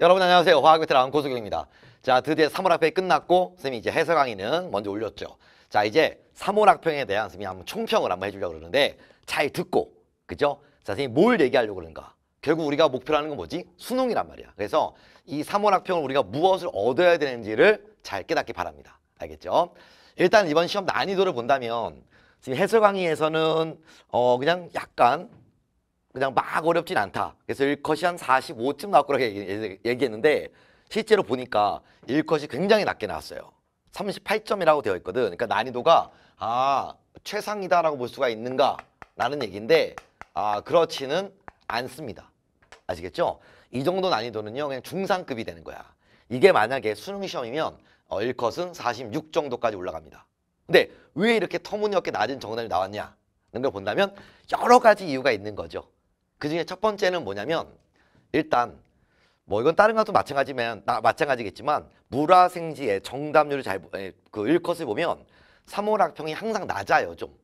여러분 안녕하세요. 화학비트 라운 고수경입니다. 자 드디어 3월 학평이 끝났고 선생님이 이제 해설 강의는 먼저 올렸죠. 자 이제 3월 학평에 대한 선생님이 한번 총평을 한번 해주려고 그러는데 잘 듣고 그죠? 자 선생님 뭘 얘기하려고 그러는가. 결국 우리가 목표라는 건 뭐지? 수능이란 말이야. 그래서 이 3월 학평을 우리가 무엇을 얻어야 되는지를 잘 깨닫기 바랍니다. 알겠죠? 일단 이번 시험 난이도를 본다면 지금 해설 강의에서는 어 그냥 약간 그냥 막 어렵진 않다. 그래서 1컷이 한 45쯤 나올 거라고 얘기했는데 실제로 보니까 1컷이 굉장히 낮게 나왔어요. 38점이라고 되어 있거든. 그러니까 난이도가 아 최상이다라고 볼 수가 있는가라는 얘기인데 아 그렇지는 않습니다. 아시겠죠? 이 정도 난이도는요 그냥 중상급이 되는 거야. 이게 만약에 수능 시험이면 어, 1컷은 46 정도까지 올라갑니다. 근데 왜 이렇게 터무니없게 낮은 정답이 나왔냐? 는걸 본다면 여러 가지 이유가 있는 거죠. 그중에 첫 번째는 뭐냐면 일단 뭐 이건 다른 것도 마찬가지면 나, 마찬가지겠지만 물화생지의 정답률을 잘그 일컷을 보면 3월 학평이 항상 낮아요 좀.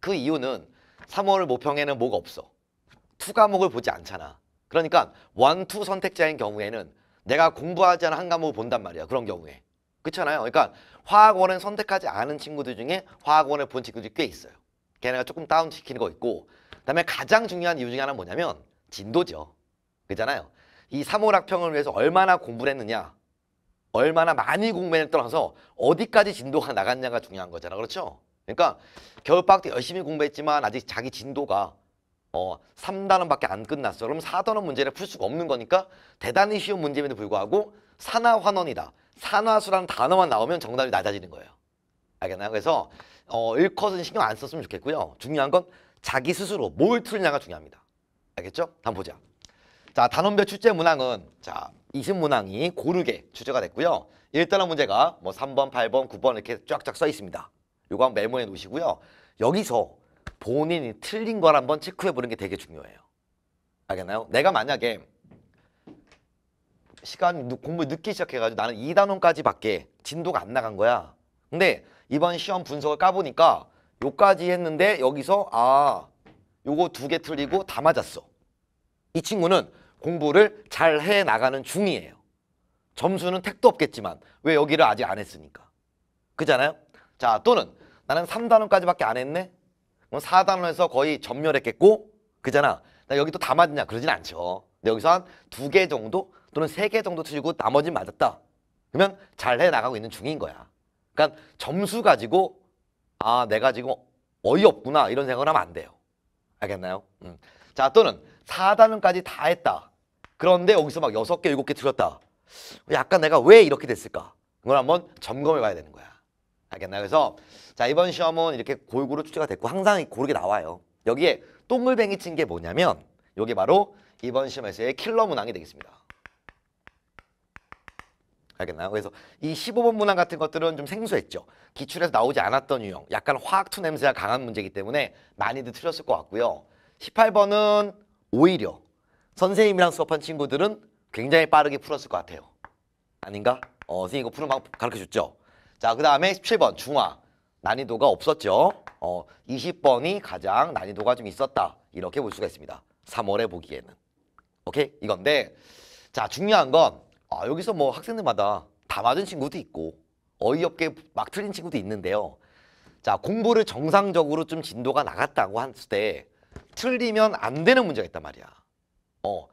그 이유는 3월 모평에는 뭐가 없어. 투 과목을 보지 않잖아. 그러니까 원투 선택자인 경우에는 내가 공부하지 않은 한 과목을 본단 말이야. 그런 경우에. 그렇잖아요. 그러니까 화학원은 선택하지 않은 친구들 중에 화학원을 본 친구들이 꽤 있어요. 걔네가 조금 다운시키는 거 있고 다음에 가장 중요한 이유 중에 하나는 뭐냐면 진도죠. 그잖아요. 이3월락평을 위해서 얼마나 공부를 했느냐 얼마나 많이 공부했느냐라서 어디까지 진도가 나갔냐가 중요한 거잖아. 그렇죠? 그러니까 겨울방학 때 열심히 공부했지만 아직 자기 진도가 어, 3단원밖에 안 끝났어. 그럼 4단원 문제를 풀 수가 없는 거니까 대단히 쉬운 문제임에도 불구하고 산화환원이다. 산화수라는 단어만 나오면 정답이 낮아지는 거예요. 알겠나요? 그래서 어, 1컷은 신경 안 썼으면 좋겠고요. 중요한 건 자기 스스로 뭘 틀냐가 중요합니다. 알겠죠? 다음 보자. 자, 단원별 출제 문항은 자, 20문항이 고르게 출제가 됐고요. 일단은 문제가 뭐 3번, 8번, 9번 이렇게 쫙쫙 써 있습니다. 요거 한번 메모해 놓으시고요. 여기서 본인이 틀린 걸 한번 체크해 보는 게 되게 중요해요. 알겠나요? 내가 만약에 시간 공부 늦게 시작해가지고 나는 2단원까지밖에 진도가 안 나간 거야. 근데 이번 시험 분석을 까보니까 요까지 했는데 여기서 아 요거 두 개 틀리고 다 맞았어. 이 친구는 공부를 잘 해 나가는 중이에요. 점수는 택도 없겠지만 왜 여기를 아직 안 했으니까. 그잖아요? 자 또는 나는 3단원까지밖에 안 했네? 그럼 4단원에서 거의 전멸했겠고 그잖아. 나 여기 또 다 맞냐 그러진 않죠. 근데 여기서 한 두 개 정도 또는 세 개 정도 틀리고 나머지는 맞았다. 그러면 잘 해 나가고 있는 중인 거야. 그러니까 점수 가지고 아 내가 지금 어이없구나 이런 생각을 하면 안 돼요. 알겠나요? 음. 자 또는 4단원까지 다 했다. 그런데 여기서 막 6개, 7개 틀렸다. 약간 내가 왜 이렇게 됐을까? 그걸 한번 점검해 봐야 되는 거야. 알겠나요? 그래서 자 이번 시험은 이렇게 골고루 출제가 됐고 항상 고르게 나와요. 여기에 똥물뱅이친 게 뭐냐면 이게 바로 이번 시험에서의 킬러 문항이 되겠습니다. 알겠나요? 그래서 이 15번 문항 같은 것들은 좀 생소했죠. 기출에서 나오지 않았던 유형, 약간 화학투 냄새가 강한 문제이기 때문에 많이들 틀렸을 것 같고요. 18번은 오히려 선생님이랑 수업한 친구들은 굉장히 빠르게 풀었을 것 같아요. 아닌가? 어, 선생님 이거 푸는 방법 가르쳐줬죠? 자, 그 다음에 17번 중화. 난이도가 없었죠. 어, 20번이 가장 난이도가 좀 있었다. 이렇게 볼 수가 있습니다. 3월에 보기에는. 오케이? 이건데 자 중요한 건 아, 여기서 뭐 학생들마다 다 맞은 친구도 있고 어이없게 막 틀린 친구도 있는데요. 자, 공부를 정상적으로 좀 진도가 나갔다고 했을 때 틀리면 안 되는 문제가 있단 말이야. 어,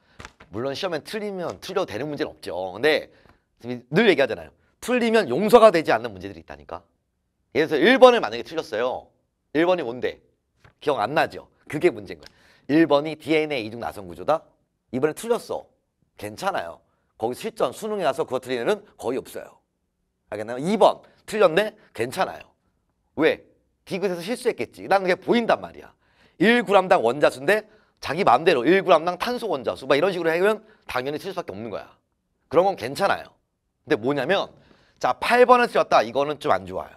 물론 시험에 틀리면 틀려도 되는 문제는 없죠. 근데 늘 얘기하잖아요. 틀리면 용서가 되지 않는 문제들이 있다니까. 예를 들어서 1번을 만약에 틀렸어요. 1번이 뭔데? 기억 안 나죠? 그게 문제인 거야. 1번이 DNA 이중 나선 구조다? 이번에 틀렸어. 괜찮아요. 거기 실전 수능에 가서 그거 틀리는 애는 거의 없어요. 알겠나요? 2번 틀렸네? 괜찮아요. 왜? 디귿에서 실수했겠지. 라는 게 보인단 말이야. 1g당 원자수인데 자기 마음대로 1g당 탄소 원자수 막 이런 식으로 하면 당연히 틀릴 수밖에 없는 거야. 그런 건 괜찮아요. 근데 뭐냐면 자 8번을 틀렸다. 이거는 좀 안 좋아요.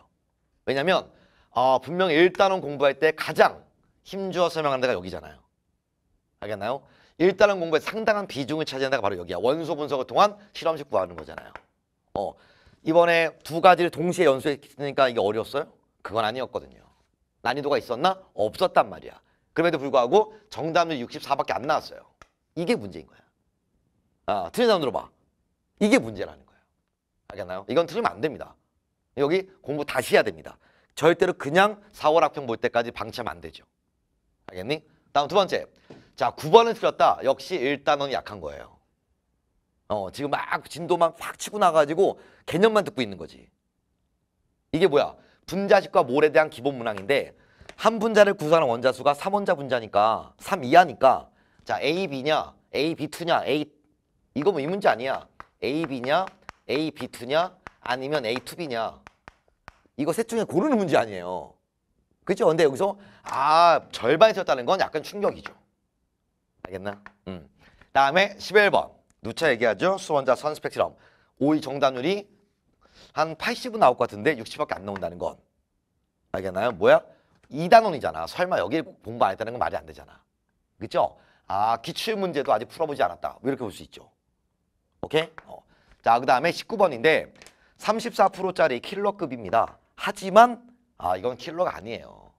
왜냐면 어, 분명히 1단원 공부할 때 가장 힘주어 설명하는 데가 여기잖아요. 알겠나요? 일단은 공부에 상당한 비중을 차지하는 데가 바로 여기야. 원소 분석을 통한 실험식 구하는 거잖아요. 어, 이번에 두 가지를 동시에 연수했으니까 이게 어려웠어요? 그건 아니었거든요. 난이도가 있었나? 없었단 말이야. 그럼에도 불구하고 정답률 64밖에 안 나왔어요. 이게 문제인 거야. 아, 틀린 사람들어 봐. 이게 문제라는 거예요. 알겠나요? 이건 틀리면 안 됩니다. 여기 공부 다시 해야 됩니다. 절대로 그냥 4월 학평 볼 때까지 방치하면 안 되죠. 알겠니? 다음 두 번째. 자, 9번을 틀렸다. 역시 1단원이 약한 거예요. 어, 지금 막 진도만 확 치고 나가지고 개념만 듣고 있는 거지. 이게 뭐야? 분자식과 몰에 대한 기본 문항인데 한 분자를 구성하는 원자수가 3원자 분자니까 3 이하니까 자, A, B냐? A, B2냐? A 이거 뭐 이 문제 아니야. A, B냐? A, B2냐? 아니면 A, 2B냐? 이거 셋 중에 고르는 문제 아니에요. 그죠? 근데 여기서 아, 절반이 틀렸다는 건 약간 충격이죠. 알겠나? 음. 다음에 11번. 누차 얘기하죠. 수원자 선 스펙트럼. 오이 정단율이 한 80은 나올 것 같은데 60밖에 안 나온다는 건. 알겠나요? 뭐야? 이단원이잖아 설마 여기 공부 안 했다는 건 말이 안 되잖아. 그죠? 아, 기출 문제도 아직 풀어보지 않았다. 뭐 이렇게 볼 수 있죠. 오케이? 어. 자, 그 다음에 19번인데 34%짜리 킬러급입니다. 하지만 아, 이건 킬러가 아니에요.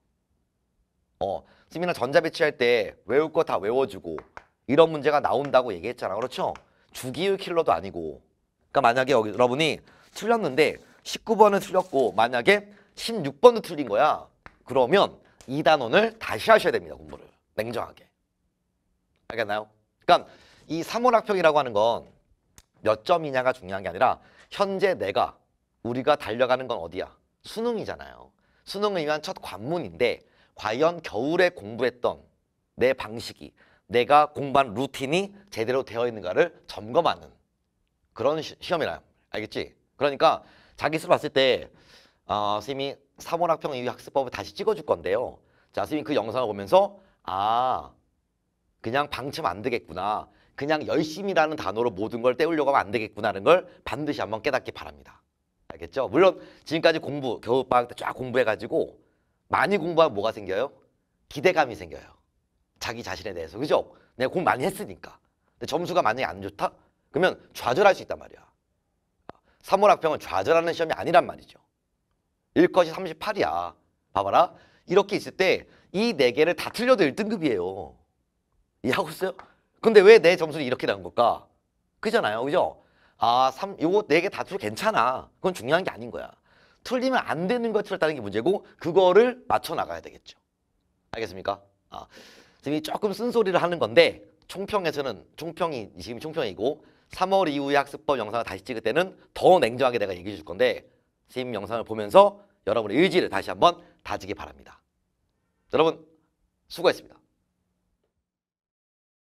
어, 찜이나 전자배치할 때 외울 거 다 외워주고 이런 문제가 나온다고 얘기했잖아. 그렇죠? 주기율 킬러도 아니고. 그러니까 만약에 여러분이 틀렸는데 19번은 틀렸고 만약에 16번도 틀린 거야. 그러면 이 단원을 다시 하셔야 됩니다. 공부를. 냉정하게. 알겠나요? 그러니까 이 3월 학평이라고 하는 건 몇 점이냐가 중요한 게 아니라 현재 내가 우리가 달려가는 건 어디야? 수능이잖아요. 수능을 위한 첫 관문인데 과연 겨울에 공부했던 내 방식이 내가 공부한 루틴이 제대로 되어 있는가를 점검하는 그런 시, 험이라 알겠지? 그러니까 자기 스스로 봤을 때 어, 선생님이 3월 학평 이후 학습법을 다시 찍어줄 건데요. 자, 선생님이 그 영상을 보면서 아, 그냥 방침 안 되겠구나. 그냥 열심이라는 단어로 모든 걸 때우려고 하면 안 되겠구나는 걸 반드시 한번 깨닫기 바랍니다. 알겠죠? 물론 지금까지 공부, 겨울방학 때 쫙 공부해가지고 많이 공부하면 뭐가 생겨요? 기대감이 생겨요. 자기 자신에 대해서. 그죠? 내가 공부 많이 했으니까. 근 점수가 만약에 안 좋다? 그러면 좌절할 수 있단 말이야. 3월 학평은 좌절하는 시험이 아니란 말이죠. 1컷이 38이야. 봐봐라. 이렇게 있을 때 이 네 개를 다 틀려도 1등급이에요. 이해하고 있어요? 근데 왜 내 점수는 이렇게 나온 걸까? 그잖아요. 그죠? 아, 3, 요거 네 개 다 틀려 괜찮아. 그건 중요한 게 아닌 거야. 틀리면 안 되는 것처렸다는게 문제고 그거를 맞춰 나가야 되겠죠. 알겠습니까? 아, 지금 조금 쓴소리를 하는 건데 총평에서는 총평이 지금 총평이고 3월 이후에 학습법 영상을 다시 찍을 때는 더 냉정하게 내가 얘기해 줄 건데 선생님 영상을 보면서 여러분의 의지를 다시 한번 다지기 바랍니다. 여러분 수고했습니다.